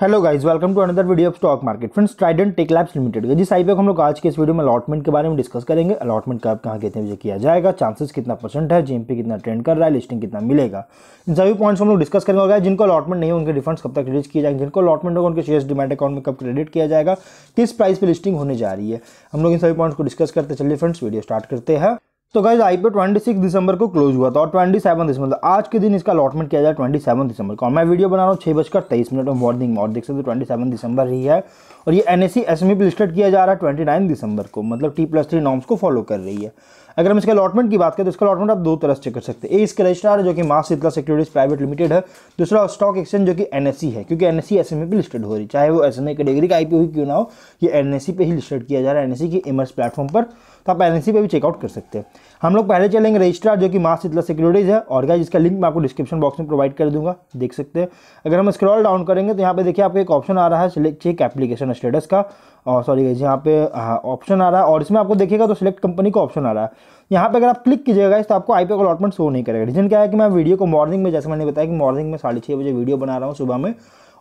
hello guys welcome to another video of stock market friends Trident tech labs limited का जिस IPO को हम लोग आज के इस वीडियो में अलॉटमेंट के बारे में डिस्कस करेंगे अलॉटमेंट कब कहाँ कितने बजे किया जाएगा चांसेस कितना परसेंट है जीएमपी कितना ट्रेंड कर रहा है लिस्टिंग कितना मिलेगा इन सभी पॉइंट्स हम लोग डिस्कस करेंगे और जिनको अलॉटमेंट नहीं है उनके रिफंड कब तक क्रेडिट किए जाएंगे जिनको अलॉटमेंट होगा उनके शेयर डिमांड अकाउंट में कब क्रेडिट किया जाएगा किस प्राइस पर लिस्टिंग होने जा रही है हम लोग इन सभी पॉइंट्स को डिस्कस करते चलिए फ्रेंड्स वीडियो स्टार्ट करते हैं तो गाइज आईपीओ सिक्स दिसंबर को क्लोज हुआ था और ट्वेंटी सेवन दिसंबर मतलब आज के दिन इसका अलॉटमेंट किया जाए ट्वेंटी सेवन दिसंबर को और मैं वीडियो बना रहा हूँ छः बजकर तेईस मिनट में मॉर्निंग में और देख सकते हो ट्वेंटी सेवन दिसंबर ही है और ये एन एस सी लिस्टेड किया जा रहा है नाइन दिसंबर को मतलब टी प्लस थ्री नॉर्म्स को फॉलो कर रही है अगर हम इसके अलॉटमेंट की बात करें तो इसका अलॉटमेंट आप दो तरह से कर सकते हैं एक इसके रजिस्ट्रार जो कि Maashitla securities private limited है दूसरा स्टॉक एक्सचेंज जो कि एन e है क्योंकि एन एस एम लिस्टेड हो रही चाहे वो एस एन कैटेगरी का आई पी क्यों ना हो ये एनएससी e पर ही लिस्टेड किया जा रहा है एन e की इमर्स प्लेटफॉर्म पर तो आप एन पर भी चेकआउट कर सकते हैं हम लोग पहले चलेंगे रजिस्ट्रार जो कि मास शीतला सिक्योरिटीज़ है और क्या जिसका लिंक मैं आपको डिस्क्रिप्शन बॉक्स में प्रोवाइड कर दूंगा देख सकते हैं अगर हम स्क्रॉल डाउन करेंगे तो यहाँ पे देखिए आपको एक ऑप्शन आ रहा है सिलेक्ट चेक एप्लीकेशन स्टेटस का और सॉरी यहाँ पे ऑप्शन हाँ, आ रहा है और इसमें आपको देखिएगा तो सिलेक्ट कंपनी का ऑप्शन आ रहा है यहाँ पर अगर आप क्लिक कीजिएगा तो आपको आई पी अलॉटमेंट शो नहीं करेगा रीजन क्या है कि मैं वीडियो को मॉर्निंग में जैसे मैंने बताया कि मॉर्निंग में साढ़े बजे वीडियो बना रहा हूँ सुबह में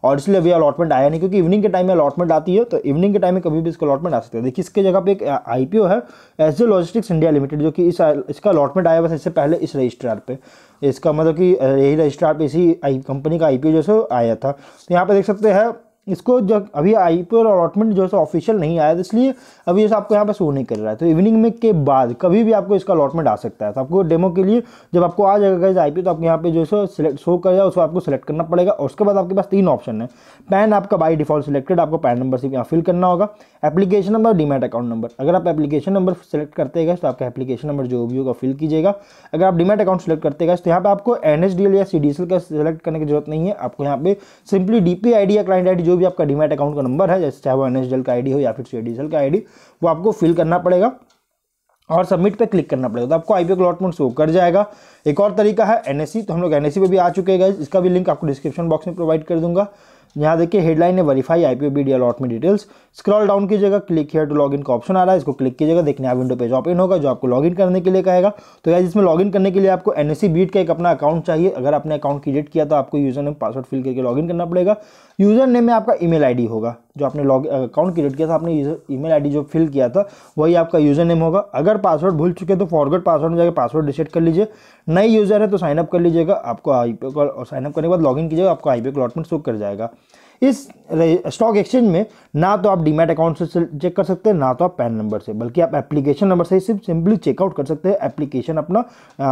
और इसलिए अभी अलॉटमेंट आया नहीं क्योंकि इवनिंग के टाइम में अलॉटमेंट आती है तो इवनिंग के टाइम में कभी भी इसका अलॉटमेंट आ सकता है देखिए इसके जगह पे एक आईपीओ है S J logistics India limited जो कि इस इसका अलॉटमेंट आया बस इससे पहले इस रजिस्ट्रार पे इसका मतलब कि यही रजिस्ट्रार पे इसी कंपनी का आई पी जो है आया था तो यहाँ पर देख सकते हैं इसको जो अभी आई पी अलॉटमेंट जो है सो ऑफिशियल नहीं आया तो इसलिए अभी जैसे आपको यहाँ पर शो नहीं कर रहा है तो इवनिंग में के बाद कभी भी आपको इसका अलॉटमेंट आ सकता है तो आपको डेमो के लिए जब आपको आ जाएगा इस आई तो आपको यहाँ पे जो है सो सिलेक्ट शो कर उसको आपको सिलेक्ट करना पड़ेगा उसके बाद आपके पास तीन ऑप्शन है पैन आपका बाई डिफॉल्ट सिलेक्टेड आपको पैन नंबर सिर्फ यहाँ फिल करना होगा application number demat account number अगर आप एप्लीकेशन नंबर सेलेक्ट करते गए तो आपका एप्लीकेशन नंबर जो भी होगा फिल कीजिएगा अगर आप डीमेट अकाउंट सेलेक्ट करते गए तो यहाँ पर आपको एन या सी का सिलेक्ट करने की जरूरत नहीं है आपको यहाँ पे सिंपली डी पी का क्लाइंट आई जो भी आपका डीमेट अकाउंट का नंबर है जैसे चाहे वो एन का आई हो या फिर सी का आई वो आपको फिल करना पड़ेगा और सबमिट पे क्लिक करना पड़ेगा तो आपको आई पी अलॉटमेंट शो कर जाएगा एक और तरीका है एनएससी e, तो हम लोग एनएससी e पे भी आ चुके हैं इसका भी लिंक आपको डिस्क्रिप्शन बॉक्स में प्रोवाइड कर दूंगा यहाँ देखिए हेडलाइन है verify IPO bid allotment details scroll down कीजिएगा क्लिक हेयर टू लॉगिन का ऑप्शन आ रहा है इसको क्लिक कीजिएगा देखने आप विंडो पेज ऑपन होगा जो आपको लॉगिन करने के लिए कहेगा तो यार इसमें लॉगिन करने के लिए आपको एन बीट का एक अपना अकाउंट चाहिए अगर आपने अकाउंट क्रिएट किया तो आपको यूजर नेम पासवर्ड फिल करके लॉगिन करना पड़ेगा यूजर नेम में आपका ईमेल आईडी होगा जो आपने लॉग अकाउंट क्रिएट किया था आपने ईमेल आईडी जो फिल किया था वही आपका यूज़र नेम होगा अगर पासवर्ड भूल चुके हैं तो फॉरगेट पासवर्ड में जाकर पासवर्ड डिसेट कर लीजिए नए यूज़र है तो साइनअप कर लीजिएगा आपको आई पी और साइनअप करने के बाद लॉगिन कीजिएगा आपको आई पी अलॉटमेंट शो कर जाएगा इस स्टॉक एक्सचेंज में ना तो आप डीमेट अकाउंट से चेक कर सकते हैं ना तो आप पैन नंबर से बल्कि आप एप्लीकेशन नंबर से ही सिर्फ सिंपली चेकआउट कर सकते हैं एप्लीकेशन अपना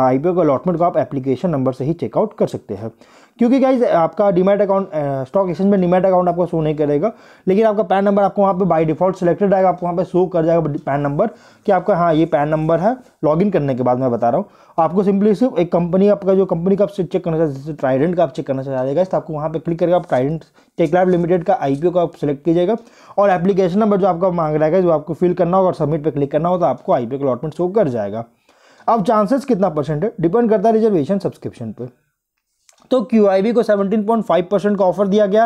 आई पी अलॉटमेंट को आप एप्लीकेशन नंबर से ही चेकआउट कर सकते हैं क्योंकि गाइज आपका डिमेट अकाउंट स्टॉक एक्सचेंज में डिमेट अकाउंट आपका शो नहीं करेगा लेकिन आपका पैन नंबर आपको वहाँ पे बाय डिफॉल्ट सिलेक्टेड आएगा आपको वहाँ पे शो कर जाएगा पैन नंबर कि आपका हाँ ये पैन नंबर है लॉगिन करने के बाद मैं बता रहा हूँ आपको सिंपली सिर्फ एक कंपनी आपका जो कंपनी का आप चेक करना चाहते जैसे ट्राइडेंट का आप चेक करना चाहते तो आपको वहाँ पर क्लिक करके आप ट्राइडेंट लाइव लिमिटेड का आई का आप सिलेक्ट कीजिएगा और एप्लीकेशन नंबर जो आपका मांग रहा है जो आपको फिल करना होगा और सबमिट पर क्लिक करना हो तो आपको आई पी अलॉटमेंट शो कर जाएगा अब चांसेस कितना परसेंट है डिपेंड करता है रिजर्वेशन सब्सक्रिप्शन पर तो क्यू को 17.5 परसेंट का ऑफर दिया गया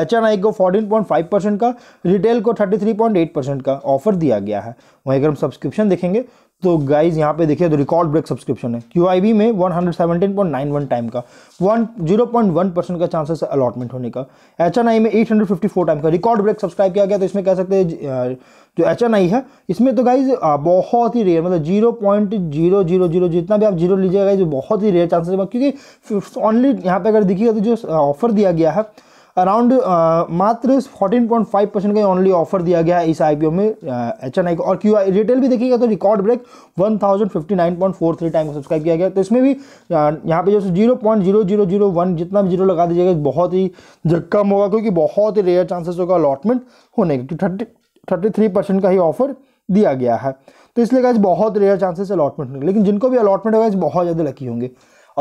एच को 14.5 परसेंट का रिटेल को 33.8 परसेंट का ऑफर दिया गया है वहीं अगर हम सब्सक्रिप्शन देखेंगे तो गाइज यहाँ पे देखिए तो रिकॉर्ड ब्रेक सब्सक्रिप्शन है क्यू में वन टाइम का one zero point one percent का चांसेस है अलॉटमेंट होने का एच एन आई में eight hundred fifty four time का रिकॉर्ड ब्रेक सब्सक्राइब किया गया तो इसमें कह सकते हैं जो एच एन आई है इसमें तो गाइज बहुत ही रेयर मतलब zero point zero zero zero जितना भी आप जीरो लीजिएगा गाइज बहुत ही रेयर चांसेस है क्योंकि ओनली यहाँ पे अगर देखिएगा तो जो ऑफर दिया गया है अराउंड मात्र 14.5 परसेंट का ओनली ऑफर दिया गया है इस आईपीओ में एच एन आई को और क्यू आई रिटेल भी देखिएगा तो रिकॉर्ड ब्रेक 1059.43 टाइम को सब्सक्राइब किया गया तो इसमें भी यहाँ पे जैसे zero point zero zero zero one जितना भी जीरो लगा दीजिएगा बहुत ही कम होगा क्योंकि बहुत ही रेयर चांसेस होगा अलॉटमेंट होने का थर्टी थर्टी थ्री परसेंट का ही ऑफर दिया गया है तो इसलिए गाइज बहुत रेयर चांसेस अलॉटमेंट होंगे लेकिन जिनको भी अलॉटमेंट होगा बहुत ज़्यादा लकी होंगे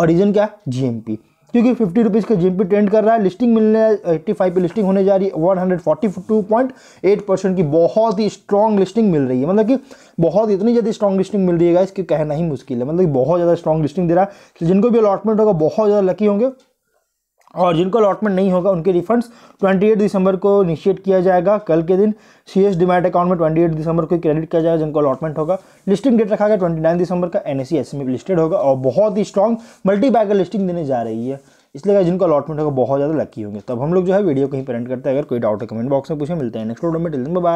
और रीज़न क्या है जीएमपी क्योंकि फिफ्टी रुपीज़ का पी ट्रेंड कर रहा है लिस्टिंग मिलने एट्टी फाइव पर लिस्टिंग होने जा रही है one hundred forty two point eight percent की बहुत ही स्ट्रॉन्ग लिस्टिंग मिल रही है मतलब कि बहुत इतनी ज़्यादा स्ट्रॉन्ग लिस्टिंग मिल रही है इसकी कहना ही मुश्किल है मतलब कि बहुत ज़्यादा स्ट्रॉन्ग लिस्टिंग दे रहा है जिनको भी अलॉटमेंट होगा बहुत ज़्यादा लकी होंगे और जिनको अलॉटमेंट नहीं होगा उनके रिफंड्स 28 दिसंबर को इनिशिएट किया जाएगा कल के दिन सी एस डिमेट अकाउंट में 28 दिसंबर को क्रेडिट किया जाएगा जिनको अलॉटमेंट होगा लिस्टिंग डेट रखा गया 29 दिसंबर का एन एस सी लिस्टेड होगा और बहुत ही स्ट्रॉन्ग मल्टी बैगर लिस्टिंग देने जा रही है इसलिए जिनको अलॉटमेंट होगा बहुत ज़्यादा लकी होंगे तब हम लोग जो है वीडियो कहीं पेरेंट करते हैं अगर कोई डाउट है कमेंट बॉक्स में पूछे मिलते हैं नेक्स्ट वीडियो में टिल बाय